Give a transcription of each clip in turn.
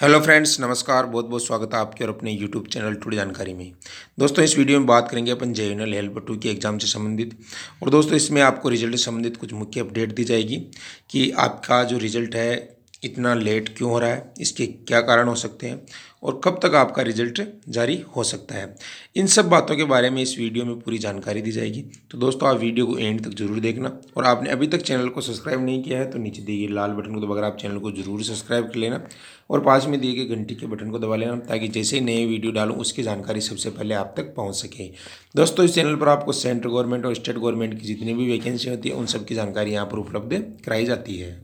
hello friends नमस्कार बहुत बहुत स्वागत है आपके और अपने यूट्यूब चैनल टुडे जानकारी में दोस्तों इस वीडियो में बात करेंगे अपन जे एल हेल्प टू के एग्जाम से संबंधित और दोस्तों इसमें आपको रिजल्ट से संबंधित कुछ मुख्य अपडेट दी जाएगी कि आपका जो रिजल्ट है इतना लेट क्यों हो रहा है इसके क्या कारण हो सकते हैं और कब तक आपका रिजल्ट जारी हो सकता है इन सब बातों के बारे में इस वीडियो में पूरी जानकारी दी जाएगी तो दोस्तों आप वीडियो को एंड तक जरूर देखना और आपने अभी तक चैनल को सब्सक्राइब नहीं किया है तो नीचे दिए गए लाल बटन को दबाकर आप चैनल को जरूर सब्सक्राइब कर लेना और पास में दिए गए घंटी के बटन को दबा लेना ताकि जैसे ही नए वीडियो डालूँ उसकी जानकारी सबसे पहले आप तक पहुँच सके दोस्तों इस चैनल पर आपको सेंट्रल गवर्नमेंट और स्टेट गवर्नमेंट की जितनी भी वैकेंसी होती है उन सबकी जानकारी यहाँ पर उपलब्ध कराई जाती है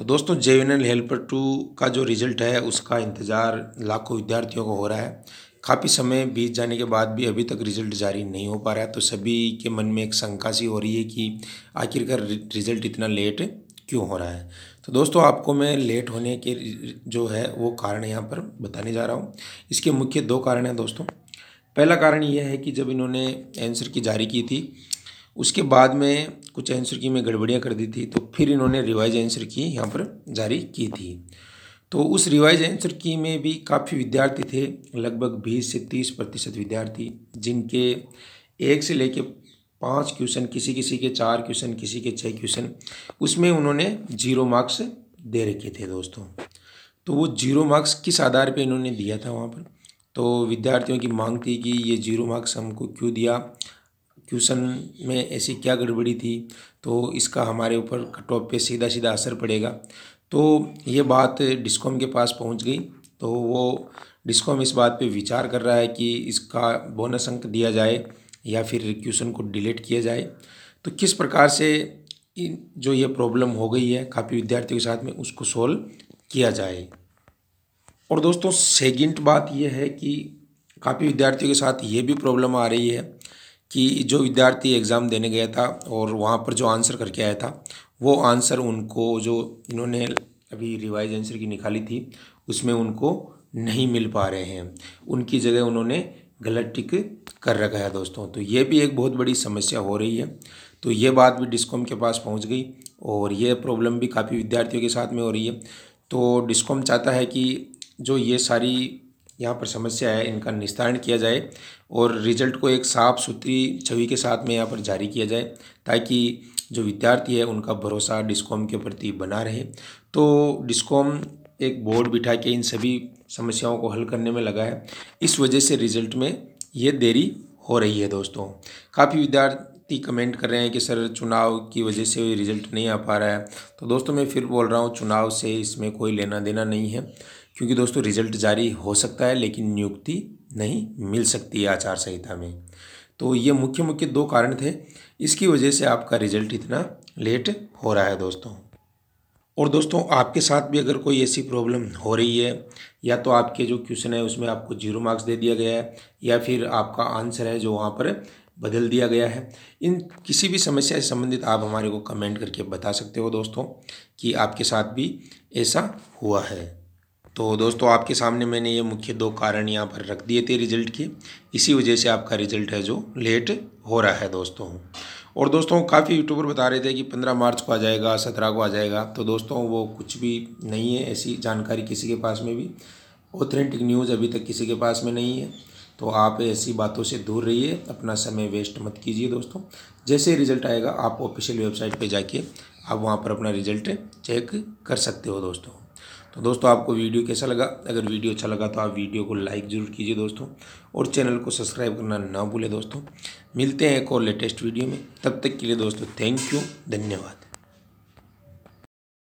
तो दोस्तों एल हेल्पर टू का जो रिज़ल्ट है उसका इंतज़ार लाखों विद्यार्थियों को हो रहा है काफ़ी समय बीत जाने के बाद भी अभी तक रिज़ल्ट जारी नहीं हो पा रहा है तो सभी के मन में एक शंका सी हो रही है कि आखिरकार रिज़ल्ट इतना लेट क्यों हो रहा है तो दोस्तों आपको मैं लेट होने के जो है वो कारण यहाँ पर बताने जा रहा हूँ इसके मुख्य दो कारण हैं दोस्तों पहला कारण यह है कि जब इन्होंने आंसर की जारी की थी उसके बाद में कुछ आंसर की मैं गड़बड़ियाँ कर दी थी तो फिर इन्होंने रिवाइज आंसर की यहाँ पर जारी की थी तो उस रिवाइज आंसर की में भी काफ़ी विद्यार्थी थे लगभग बीस से तीस प्रतिशत विद्यार्थी जिनके एक से लेके पाँच क्वेश्चन किसी किसी के चार क्वेश्चन किसी के छः क्वेश्चन उसमें उन्होंने जीरो मार्क्स दे रखे थे दोस्तों तो वो जीरो मार्क्स किस आधार पर इन्होंने दिया था वहाँ पर तो विद्यार्थियों की मांग थी कि ये जीरो मार्क्स हमको क्यों दिया क्यूसन में ऐसी क्या गड़बड़ी थी तो इसका हमारे ऊपर कट ऑफ पे सीधा सीधा असर पड़ेगा तो ये बात डिस्कॉम के पास पहुंच गई तो वो डिस्कॉम इस बात पे विचार कर रहा है कि इसका बोनस अंक दिया जाए या फिर क्यूसन को डिलीट किया जाए तो किस प्रकार से जो ये प्रॉब्लम हो गई है काफ़ी विद्यार्थियों के साथ में उसको सोल्व किया जाए और दोस्तों सेकेंड बात यह है कि काफ़ी विद्यार्थियों के साथ ये भी प्रॉब्लम आ रही है कि जो विद्यार्थी एग्ज़ाम देने गया था और वहाँ पर जो आंसर करके आया था वो आंसर उनको जो इन्होंने अभी रिवाइज आंसर की निकाली थी उसमें उनको नहीं मिल पा रहे हैं उनकी जगह उन्होंने गलत टिक कर रखा है दोस्तों तो ये भी एक बहुत बड़ी समस्या हो रही है तो ये बात भी डिस्कॉम के पास पहुंच गई और ये प्रॉब्लम भी काफ़ी विद्यार्थियों के साथ में हो रही है तो डिस्कॉम चाहता है कि जो ये सारी यहाँ पर समस्या है इनका निस्तारण किया जाए और रिजल्ट को एक साफ सुथरी छवि के साथ में यहाँ पर जारी किया जाए ताकि जो विद्यार्थी है उनका भरोसा डिस्कॉम के प्रति बना रहे तो डिस्कॉम एक बोर्ड बिठा के इन सभी समस्याओं को हल करने में लगा है इस वजह से रिजल्ट में ये देरी हो रही है दोस्तों काफ़ी विद्यार्थी कमेंट कर रहे हैं कि सर चुनाव की वजह से रिजल्ट नहीं आ पा रहा है तो दोस्तों मैं फिर बोल रहा हूँ चुनाव से इसमें कोई लेना देना नहीं है क्योंकि दोस्तों रिजल्ट जारी हो सकता है लेकिन नियुक्ति नहीं मिल सकती है आचार संहिता में तो ये मुख्य मुख्य दो कारण थे इसकी वजह से आपका रिजल्ट इतना लेट हो रहा है दोस्तों और दोस्तों आपके साथ भी अगर कोई ऐसी प्रॉब्लम हो रही है या तो आपके जो क्वेश्चन है उसमें आपको जीरो मार्क्स दे दिया गया है या फिर आपका आंसर है जो वहाँ पर बदल दिया गया है इन किसी भी समस्या से संबंधित आप हमारे को कमेंट करके बता सकते हो दोस्तों कि आपके साथ भी ऐसा हुआ है तो दोस्तों आपके सामने मैंने ये मुख्य दो कारण यहाँ पर रख दिए थे रिजल्ट के इसी वजह से आपका रिजल्ट है जो लेट हो रहा है दोस्तों और दोस्तों काफ़ी यूट्यूबर बता रहे थे कि पंद्रह मार्च को आ जाएगा सत्रह को आ जाएगा तो दोस्तों वो कुछ भी नहीं है ऐसी जानकारी किसी के पास में भी ऑथेंटिक न्यूज़ अभी तक किसी के पास में नहीं है तो आप ऐसी बातों से दूर रहिए अपना समय वेस्ट मत कीजिए दोस्तों जैसे रिजल्ट आएगा आप ऑफिशियल वेबसाइट पे जाके आप वहाँ पर अपना रिजल्ट चेक कर सकते हो दोस्तों तो दोस्तों आपको वीडियो कैसा लगा अगर वीडियो अच्छा लगा तो आप वीडियो को लाइक ज़रूर कीजिए दोस्तों और चैनल को सब्सक्राइब करना ना भूलें दोस्तों मिलते हैं एक और लेटेस्ट वीडियो में तब तक के लिए दोस्तों थैंक यू धन्यवाद